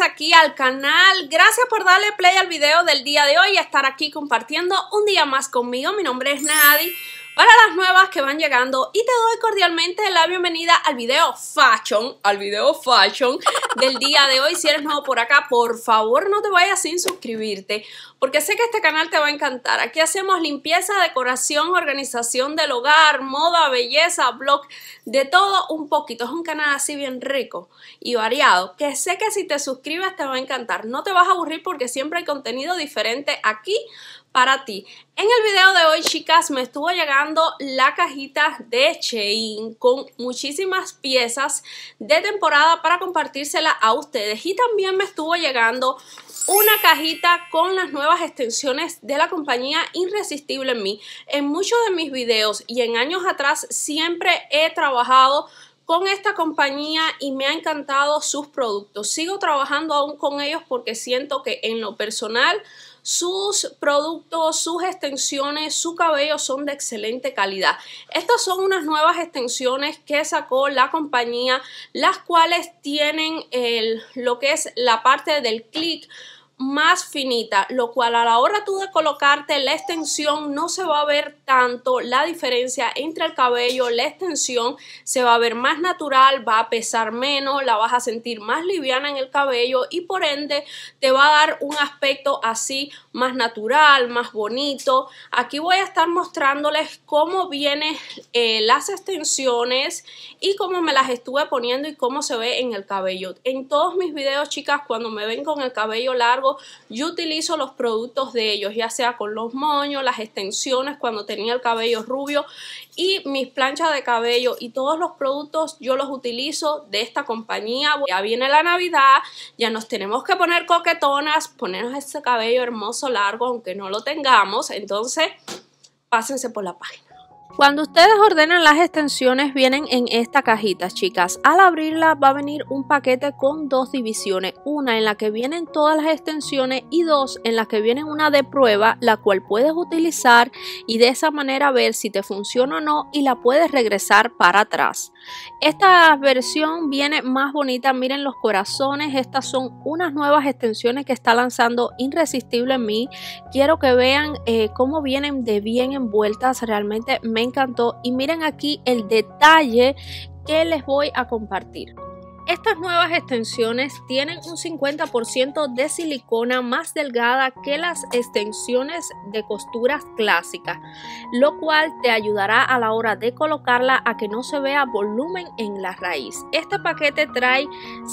aquí al canal. Gracias por darle play al video del día de hoy y estar aquí compartiendo un día más conmigo. Mi nombre es Nadie para las nuevas que van llegando y te doy cordialmente la bienvenida al video fashion, al video fashion del día de hoy. Si eres nuevo por acá, por favor no te vayas sin suscribirte porque sé que este canal te va a encantar. Aquí hacemos limpieza, decoración, organización del hogar, moda, belleza, blog, de todo un poquito. Es un canal así bien rico y variado que sé que si te suscribes te va a encantar. No te vas a aburrir porque siempre hay contenido diferente aquí para ti. En el video de hoy, chicas, me estuvo llegando la cajita de chain con muchísimas piezas de temporada para compartírsela a ustedes. Y también me estuvo llegando una cajita con las nuevas extensiones de la compañía Irresistible en mí. En muchos de mis videos y en años atrás siempre he trabajado con esta compañía y me ha encantado sus productos. Sigo trabajando aún con ellos porque siento que en lo personal sus productos, sus extensiones, su cabello son de excelente calidad. Estas son unas nuevas extensiones que sacó la compañía, las cuales tienen el, lo que es la parte del click, más finita, lo cual a la hora tú de colocarte la extensión no se va a ver tanto la diferencia entre el cabello, la extensión se va a ver más natural, va a pesar menos, la vas a sentir más liviana en el cabello y por ende te va a dar un aspecto así más natural, más bonito. Aquí voy a estar mostrándoles cómo vienen eh, las extensiones y cómo me las estuve poniendo y cómo se ve en el cabello. En todos mis videos, chicas, cuando me ven con el cabello largo, yo utilizo los productos de ellos, ya sea con los moños, las extensiones cuando tenía el cabello rubio y mis planchas de cabello y todos los productos yo los utilizo de esta compañía. Ya viene la Navidad, ya nos tenemos que poner coquetonas, ponernos ese cabello hermoso largo aunque no lo tengamos, entonces pásense por la página. Cuando ustedes ordenan las extensiones vienen en esta cajita, chicas. Al abrirla va a venir un paquete con dos divisiones, una en la que vienen todas las extensiones y dos en la que vienen una de prueba, la cual puedes utilizar y de esa manera ver si te funciona o no y la puedes regresar para atrás. Esta versión viene más bonita, miren los corazones, estas son unas nuevas extensiones que está lanzando Irresistible en mí. Quiero que vean eh, cómo vienen de bien envueltas, realmente me encantó y miren aquí el detalle que les voy a compartir. Estas nuevas extensiones tienen un 50% de silicona más delgada que las extensiones de costuras clásicas, lo cual te ayudará a la hora de colocarla a que no se vea volumen en la raíz. Este paquete trae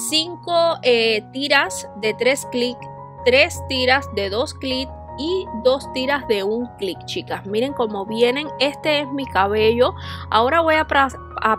5 eh, tiras de 3 clic 3 tiras de 2 clic y dos tiras de un clic, chicas. Miren cómo vienen. Este es mi cabello. Ahora voy a,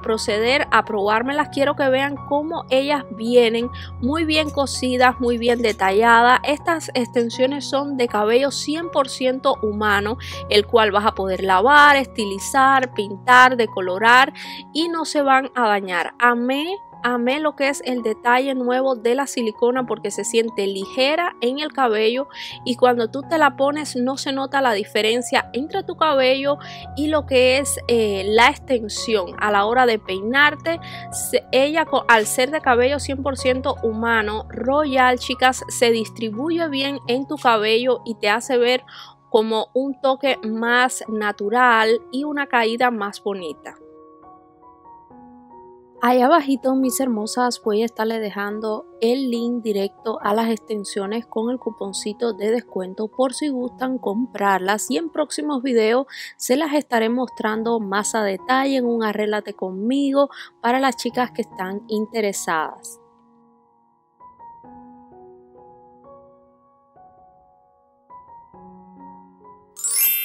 proceder a probármelas. Quiero que vean cómo ellas vienen muy bien cosidas, muy bien detalladas. Estas extensiones son de cabello 100% humano, el cual vas a poder lavar, estilizar, pintar, decolorar y no se van a dañar. mí amé lo que es el detalle nuevo de la silicona porque se siente ligera en el cabello y cuando tú te la pones no se nota la diferencia entre tu cabello y lo que es eh, la extensión a la hora de peinarte. ella al ser de cabello 100% humano, royal chicas, se distribuye bien en tu cabello y te hace ver como un toque más natural y una caída más bonita. Allá abajito mis hermosas voy a estarle dejando el link directo a las extensiones con el cuponcito de descuento por si gustan comprarlas y en próximos videos se las estaré mostrando más a detalle en un arrelate conmigo para las chicas que están interesadas.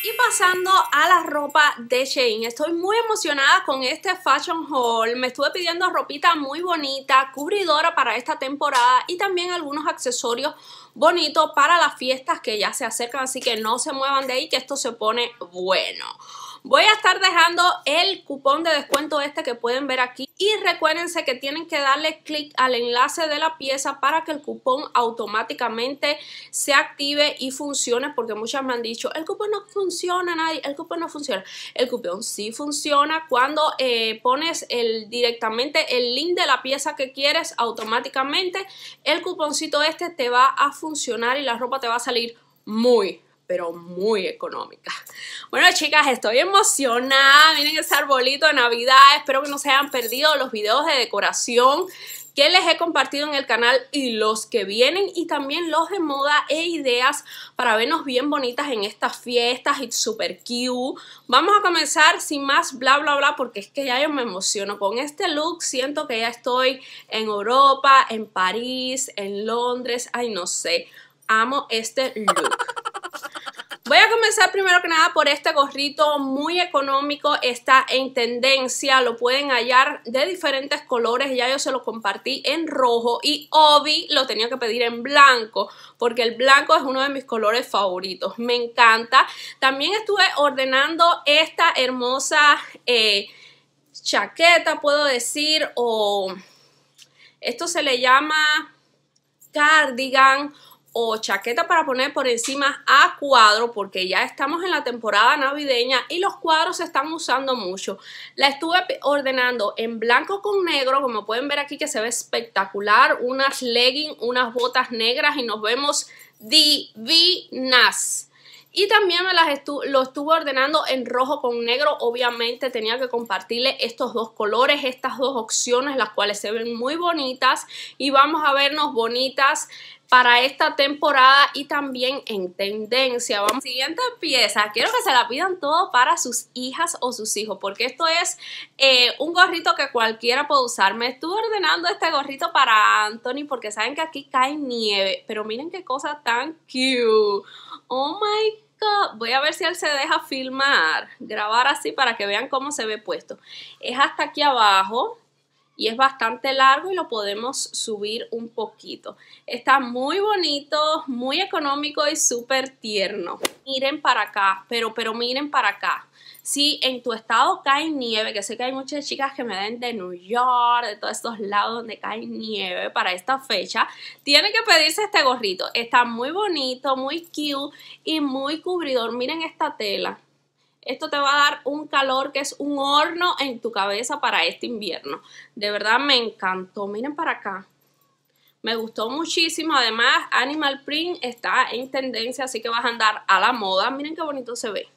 Y pasando a la ropa de Shein, estoy muy emocionada con este fashion haul. Me estuve pidiendo ropita muy bonita, cubridora para esta temporada y también algunos accesorios bonitos para las fiestas que ya se acercan, así que no se muevan de ahí que esto se pone bueno. Voy a estar dejando el cupón de descuento este que pueden ver aquí y recuérdense que tienen que darle clic al enlace de la pieza para que el cupón automáticamente se active y funcione, porque muchas me han dicho, el cupón no funciona, nadie, el cupón no funciona. El cupón sí funciona cuando eh, pones directamente el link de la pieza que quieres automáticamente, el cuponcito este te va a funcionar y la ropa te va a salir muy pero muy económica. Bueno, chicas, estoy emocionada. Miren ese arbolito de Navidad. Espero que no se hayan perdido los videos de decoración que les he compartido en el canal y los que vienen y también los de moda e ideas para vernos bien bonitas en estas fiestas y super cute. Vamos a comenzar sin más bla bla bla porque es que ya yo me emociono con este look, siento que ya estoy en Europa, en París, en Londres, ay no sé, amo este look. Voy a comenzar primero que nada por este gorrito muy económico, está en tendencia, lo pueden hallar de diferentes colores, ya yo se lo compartí en rojo y Obi lo tenía que pedir en blanco porque el blanco es uno de mis colores favoritos, me encanta. También estuve ordenando esta hermosa eh, chaqueta, puedo decir, o esto se le llama cardigan o chaqueta para poner por encima a cuadro porque ya estamos en la temporada navideña y los cuadros se están usando mucho. La estuve ordenando en blanco con negro, como pueden ver aquí que se ve espectacular, unas leggings, unas botas negras y nos vemos divinas. Y también me las lo estuve ordenando en rojo con negro. Obviamente tenía que compartirle estos dos colores, estas dos opciones, las cuales se ven muy bonitas. Y vamos a vernos bonitas para esta temporada y también en tendencia. Vamos, siguiente pieza. Quiero que se la pidan todo para sus hijas o sus hijos, porque esto es eh, un gorrito que cualquiera puede usar. Me estuve ordenando este gorrito para Anthony porque saben que aquí cae nieve, pero miren qué cosa tan cute. Oh my god. Voy a ver si él se deja filmar, grabar así para que vean cómo se ve puesto. Es hasta aquí abajo, y es bastante largo y lo podemos subir un poquito. Está muy bonito, muy económico y súper tierno. Miren para acá, pero, pero miren para acá. Si en tu estado cae nieve, que sé que hay muchas chicas que me den de New York, de todos estos lados donde cae nieve para esta fecha, Tiene que pedirse este gorrito. Está muy bonito, muy cute y muy cubridor. Miren esta tela esto te va a dar un calor que es un horno en tu cabeza para este invierno. De verdad me encantó. Miren para acá. Me gustó muchísimo. Además, Animal Print está en tendencia, así que vas a andar a la moda. Miren qué bonito se ve.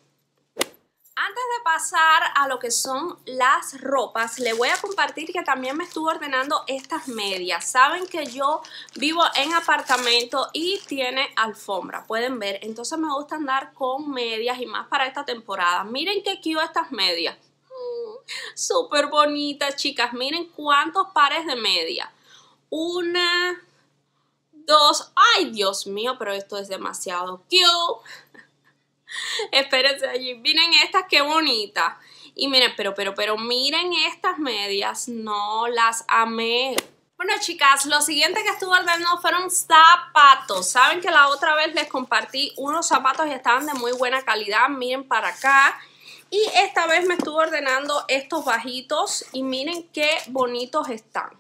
Antes de pasar a lo que son las ropas, le voy a compartir que también me estuve ordenando estas medias. Saben que yo vivo en apartamento y tiene alfombra, pueden ver. Entonces me gusta andar con medias y más para esta temporada. Miren qué cute estas medias. Mm, súper bonitas, chicas. Miren cuántos pares de medias. Una, dos. ¡Ay, Dios mío! Pero esto es demasiado cute Espérense allí. Miren estas, qué bonitas. Y miren, pero, pero, pero, miren estas medias. No, las amé. Bueno, chicas, lo siguiente que estuve ordenando fueron zapatos. Saben que la otra vez les compartí unos zapatos y estaban de muy buena calidad. Miren para acá. Y esta vez me estuve ordenando estos bajitos y miren qué bonitos están.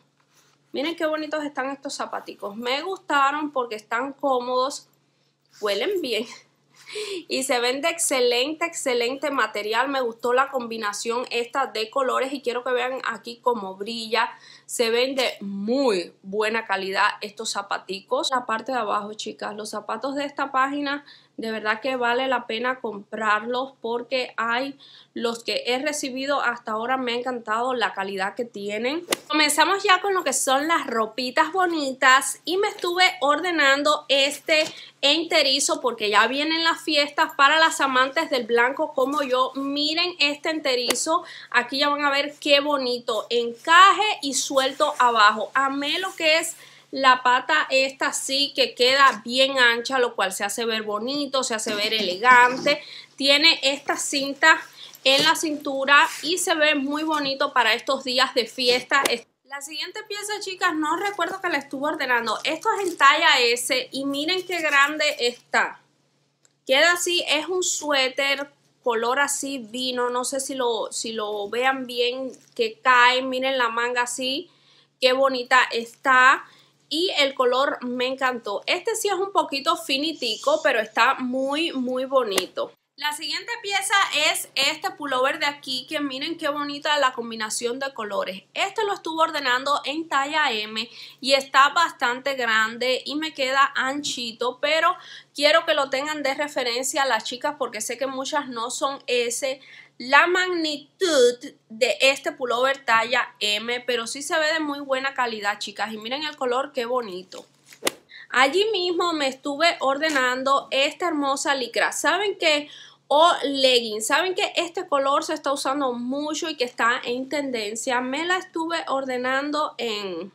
Miren qué bonitos están estos zapaticos. Me gustaron porque están cómodos, huelen bien y se vende excelente, excelente material. Me gustó la combinación esta de colores y quiero que vean aquí cómo brilla. Se vende muy buena calidad estos zapaticos. La parte de abajo, chicas, los zapatos de esta página de verdad que vale la pena comprarlos porque hay los que he recibido hasta ahora me ha encantado la calidad que tienen. Comenzamos ya con lo que son las ropitas bonitas y me estuve ordenando este enterizo porque ya vienen las fiestas para las amantes del blanco como yo. Miren este enterizo, aquí ya van a ver qué bonito, encaje y suelto abajo. Amé lo que es la pata esta sí que queda bien ancha, lo cual se hace ver bonito, se hace ver elegante. Tiene esta cinta en la cintura y se ve muy bonito para estos días de fiesta. La siguiente pieza, chicas, no recuerdo que la estuve ordenando. Esto es en talla S y miren qué grande está. Queda así, es un suéter color así vino, no sé si lo, si lo vean bien, que cae, miren la manga así, qué bonita está y el color me encantó. Este sí es un poquito finitico, pero está muy, muy bonito. La siguiente pieza es este pullover de aquí, que miren qué bonita la combinación de colores. Este lo estuve ordenando en talla M y está bastante grande y me queda anchito, pero quiero que lo tengan de referencia a las chicas porque sé que muchas no son ese la magnitud de este pullover talla M, pero sí se ve de muy buena calidad, chicas. Y miren el color, qué bonito. Allí mismo me estuve ordenando esta hermosa licra. ¿Saben qué? O legging. ¿Saben que este color se está usando mucho y que está en tendencia? Me la estuve ordenando en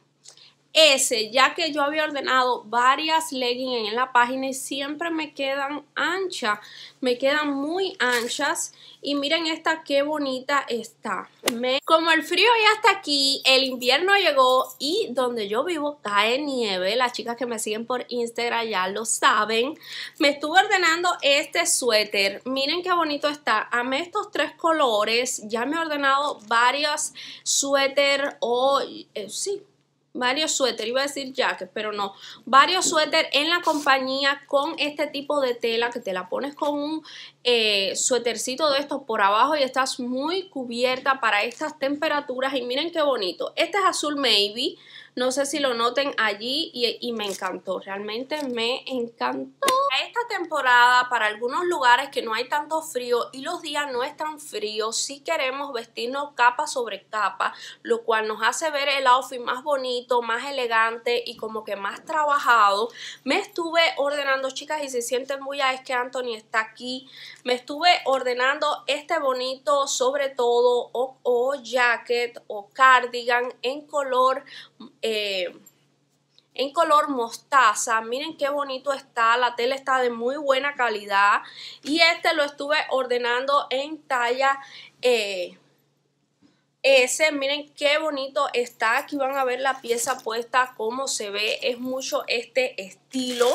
ese, ya que yo había ordenado varias leggings en la página y siempre me quedan anchas, me quedan muy anchas y miren esta qué bonita está. Me... Como el frío ya está aquí, el invierno llegó y donde yo vivo cae nieve, las chicas que me siguen por Instagram ya lo saben, me estuve ordenando este suéter, miren qué bonito está, mí estos tres colores, ya me he ordenado varios suéter o, eh, sí, varios suéteres, iba a decir jacket, pero no, varios suéteres en la compañía con este tipo de tela que te la pones con un eh, suétercito de estos por abajo y estás muy cubierta para estas temperaturas y miren qué bonito, este es azul maybe, no sé si lo noten allí y, me encantó, realmente me encantó. Esta temporada para algunos lugares que no hay tanto frío y los días no tan fríos, sí queremos vestirnos capa sobre capa, lo cual nos hace ver el outfit más bonito, más elegante y como que más trabajado. Me estuve ordenando, chicas, y se sienten muy a ah, es que Anthony está aquí. Me estuve ordenando este bonito, sobre todo, o, jacket o cardigan en color. Eh, en color mostaza. Miren qué bonito está, la tela está de muy buena calidad. Y este lo estuve ordenando en talla eh, S. Miren qué bonito está, aquí van a ver la pieza puesta, como se ve, es mucho este estilo.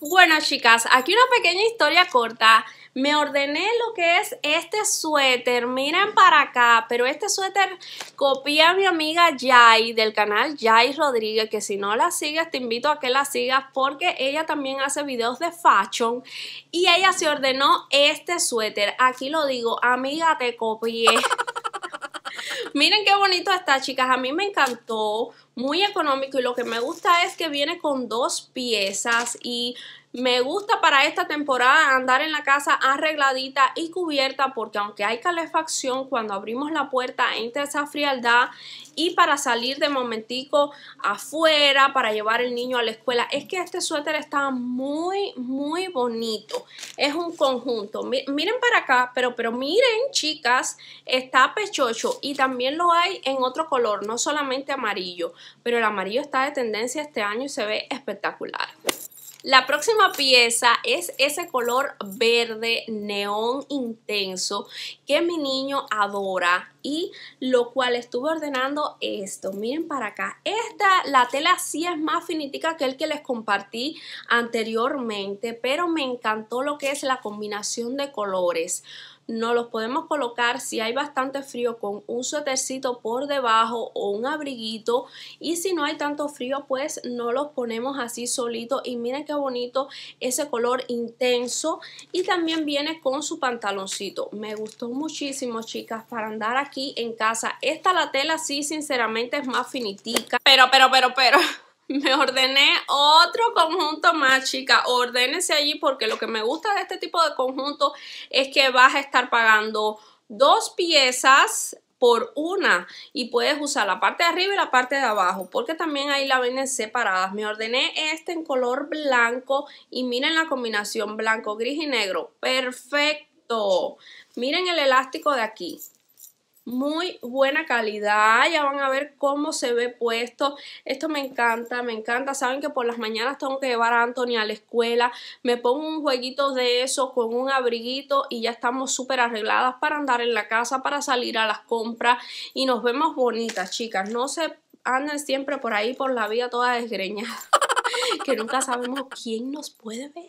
Bueno chicas, aquí una pequeña historia corta me ordené lo que es este suéter. Miren para acá, pero este suéter copié a mi amiga Jai del canal Jai Rodríguez, que si no la sigues te invito a que la sigas porque ella también hace videos de fashion y ella se ordenó este suéter. Aquí lo digo, amiga, te copié. Miren qué bonito está, chicas. A mí me encantó muy económico y lo que me gusta es que viene con dos piezas y me gusta para esta temporada andar en la casa arregladita y cubierta porque aunque hay calefacción cuando abrimos la puerta entra esa frialdad y para salir de momentico afuera para llevar el niño a la escuela es que este suéter está muy muy bonito es un conjunto miren para acá pero pero miren chicas está pechocho y también lo hay en otro color no solamente amarillo pero el amarillo está de tendencia este año y se ve espectacular. La próxima pieza es ese color verde neón intenso que mi niño adora y lo cual estuve ordenando esto. Miren para acá. Esta, la tela sí es más finitica que el que les compartí anteriormente, pero me encantó lo que es la combinación de colores no los podemos colocar si hay bastante frío con un suétercito por debajo o un abriguito y si no hay tanto frío pues no los ponemos así solitos y miren qué bonito ese color intenso y también viene con su pantaloncito me gustó muchísimo chicas para andar aquí en casa esta la tela sí sinceramente es más finitica pero pero pero pero me ordené otro conjunto más, chica. Ordénese allí porque lo que me gusta de este tipo de conjunto es que vas a estar pagando dos piezas por una y puedes usar la parte de arriba y la parte de abajo porque también ahí la venden separadas me ordené este en color blanco y miren la combinación blanco gris y negro perfecto miren el elástico de aquí muy buena calidad. Ya van a ver cómo se ve puesto. Esto me encanta, me encanta. Saben que por las mañanas tengo que llevar a Anthony a la escuela. Me pongo un jueguito de eso con un abriguito y ya estamos súper arregladas para andar en la casa, para salir a las compras y nos vemos bonitas, chicas. No se anden siempre por ahí por la vía toda desgreñada, que nunca sabemos quién nos puede ver.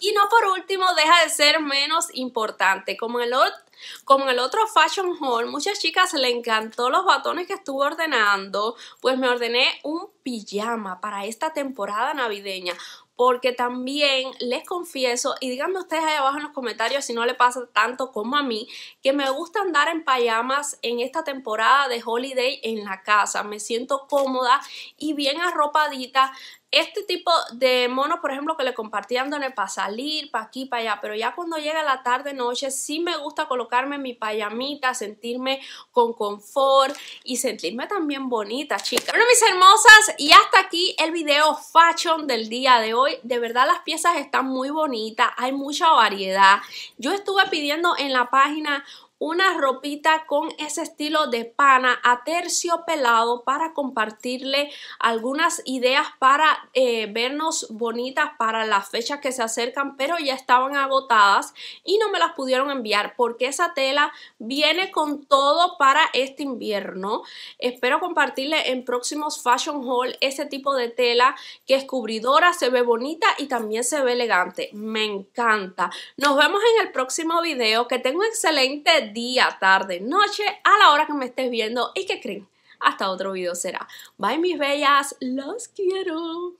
Y no por último, deja de ser menos importante. Como en, el otro, como el otro fashion haul, muchas chicas le encantó los batones que estuve ordenando, pues me ordené un pijama para esta temporada navideña porque también les confieso, y díganme ustedes ahí abajo en los comentarios si no le pasa tanto como a mí, que me gusta andar en pijamas en esta temporada de holiday en la casa. Me siento cómoda y bien arropadita. Este tipo de monos, por ejemplo, que le compartían donde para salir, para aquí, para allá, pero ya cuando llega la tarde, noche, sí me gusta colocarme mi payamita, sentirme con confort y sentirme también bonita, chicas. Bueno, mis hermosas, y hasta aquí el video fashion del día de hoy. De verdad, las piezas están muy bonitas, hay mucha variedad. Yo estuve pidiendo en la página una ropita con ese estilo de pana a terciopelado para compartirle algunas ideas para eh, vernos bonitas para las fechas que se acercan pero ya estaban agotadas y no me las pudieron enviar porque esa tela viene con todo para este invierno espero compartirle en próximos fashion haul ese tipo de tela que es cubridora se ve bonita y también se ve elegante me encanta nos vemos en el próximo video que tengo excelente día, tarde, noche, a la hora que me estés viendo y que creen. Hasta otro video será. Bye mis bellas, los quiero.